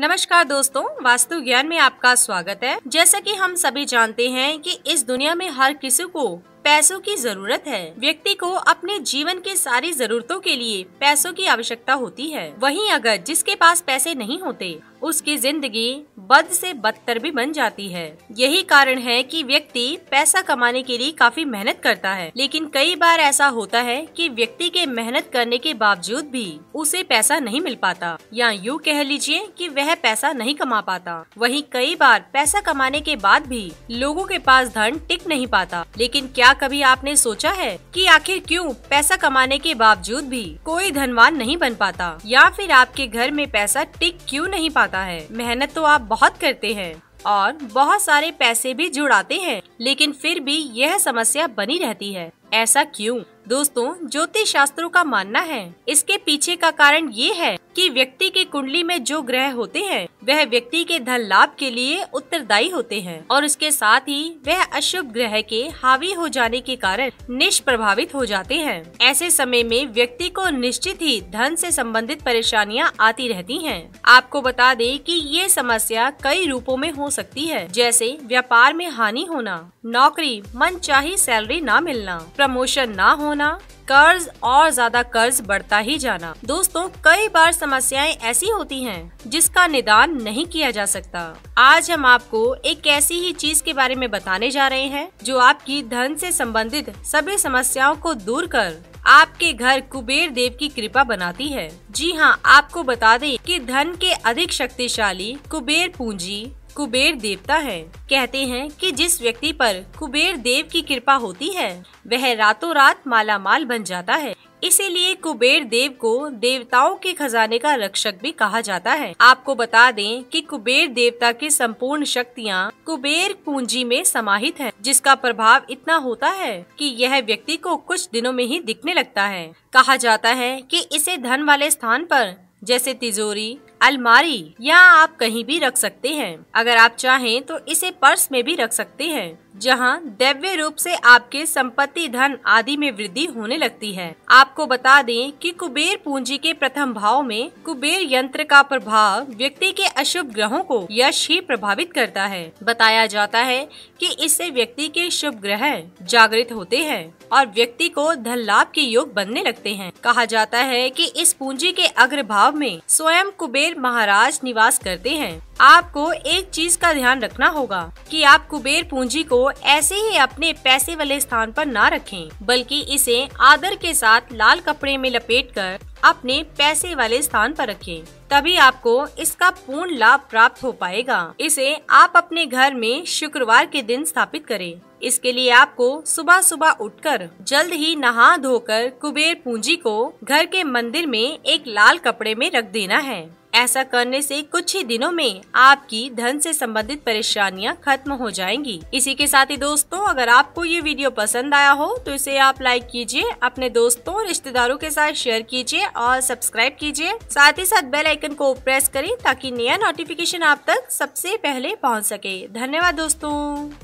नमस्कार दोस्तों वास्तु ज्ञान में आपका स्वागत है जैसा कि हम सभी जानते हैं कि इस दुनिया में हर किसी को पैसों की जरूरत है व्यक्ति को अपने जीवन के सारी जरूरतों के लिए पैसों की आवश्यकता होती है वहीं अगर जिसके पास पैसे नहीं होते उसकी जिंदगी बद से बदतर भी बन जाती है यही कारण है कि व्यक्ति पैसा कमाने के लिए काफी मेहनत करता है लेकिन कई बार ऐसा होता है कि व्यक्ति के मेहनत करने के बावजूद भी उसे पैसा नहीं मिल पाता या यूँ कह लीजिए कि वह पैसा नहीं कमा पाता वहीं कई बार पैसा कमाने के बाद भी लोगों के पास धन टिक नहीं पाता लेकिन क्या कभी आपने सोचा है कि आखिर क्यों पैसा कमाने के बावजूद भी कोई धनवान नहीं बन पाता या फिर आपके घर में पैसा टिक क्यों नहीं पाता जाता है मेहनत तो आप बहुत करते हैं और बहुत सारे पैसे भी जुड़ाते हैं लेकिन फिर भी यह समस्या बनी रहती है ऐसा क्यों? दोस्तों ज्योतिष शास्त्रों का मानना है इसके पीछे का कारण ये है कि व्यक्ति की कुंडली में जो ग्रह होते हैं वह व्यक्ति के धन लाभ के लिए उत्तरदायी होते हैं और उसके साथ ही वह अशुभ ग्रह के हावी हो जाने के कारण निष्प्रभावित हो जाते हैं ऐसे समय में व्यक्ति को निश्चित ही धन से संबंधित परेशानियां आती रहती हैं। आपको बता दें कि ये समस्या कई रूपों में हो सकती है जैसे व्यापार में हानि होना नौकरी मन सैलरी न मिलना प्रमोशन न होना कर्ज और ज्यादा कर्ज बढ़ता ही जाना दोस्तों कई बार समस्याएं ऐसी होती हैं जिसका निदान नहीं किया जा सकता आज हम आपको एक ऐसी ही चीज के बारे में बताने जा रहे हैं जो आपकी धन से संबंधित सभी समस्याओं को दूर कर आपके घर कुबेर देव की कृपा बनाती है जी हाँ आपको बता दें कि धन के अधिक शक्तिशाली कुबेर पूंजी कुबेर देवता है कहते हैं कि जिस व्यक्ति पर कुबेर देव की कृपा होती है वह रातों रात माला माल बन जाता है इसीलिए कुबेर देव को देवताओं के खजाने का रक्षक भी कहा जाता है आपको बता दें कि कुबेर देवता की संपूर्ण शक्तियाँ कुबेर पूंजी में समाहित है जिसका प्रभाव इतना होता है कि यह व्यक्ति को कुछ दिनों में ही दिखने लगता है कहा जाता है कि इसे धन वाले स्थान पर जैसे तिजोरी अलमारी या आप कहीं भी रख सकते हैं अगर आप चाहें तो इसे पर्स में भी रख सकते हैं जहां दैव्य रूप से आपके संपत्ति धन आदि में वृद्धि होने लगती है आपको बता दें कि कुबेर पूंजी के प्रथम भाव में कुबेर यंत्र का प्रभाव व्यक्ति के अशुभ ग्रहों को यश ही प्रभावित करता है बताया जाता है कि इससे व्यक्ति के शुभ ग्रह जागृत होते हैं और व्यक्ति को धन लाभ के योग बनने लगते हैं कहा जाता है कि इस पूंजी के अग्रभाव में स्वयं कुबेर महाराज निवास करते हैं आपको एक चीज का ध्यान रखना होगा कि आप कुबेर पूंजी को ऐसे ही अपने पैसे वाले स्थान पर ना रखें, बल्कि इसे आदर के साथ लाल कपड़े में लपेटकर अपने पैसे वाले स्थान पर रखें, तभी आपको इसका पूर्ण लाभ प्राप्त हो पाएगा इसे आप अपने घर में शुक्रवार के दिन स्थापित करें इसके लिए आपको सुबह सुबह उठकर जल्द ही नहा धोकर कुबेर पूंजी को घर के मंदिर में एक लाल कपड़े में रख देना है ऐसा करने से कुछ ही दिनों में आपकी धन से संबंधित परेशानियां खत्म हो जाएंगी इसी के साथ ही दोस्तों अगर आपको ये वीडियो पसंद आया हो तो इसे आप लाइक कीजिए अपने दोस्तों और रिश्तेदारों के साथ शेयर कीजिए और सब्सक्राइब कीजिए साथ ही साथ बेल आइकन को प्रेस करें ताकि नया नोटिफिकेशन आप तक सबसे पहले पहुँच सके धन्यवाद दोस्तों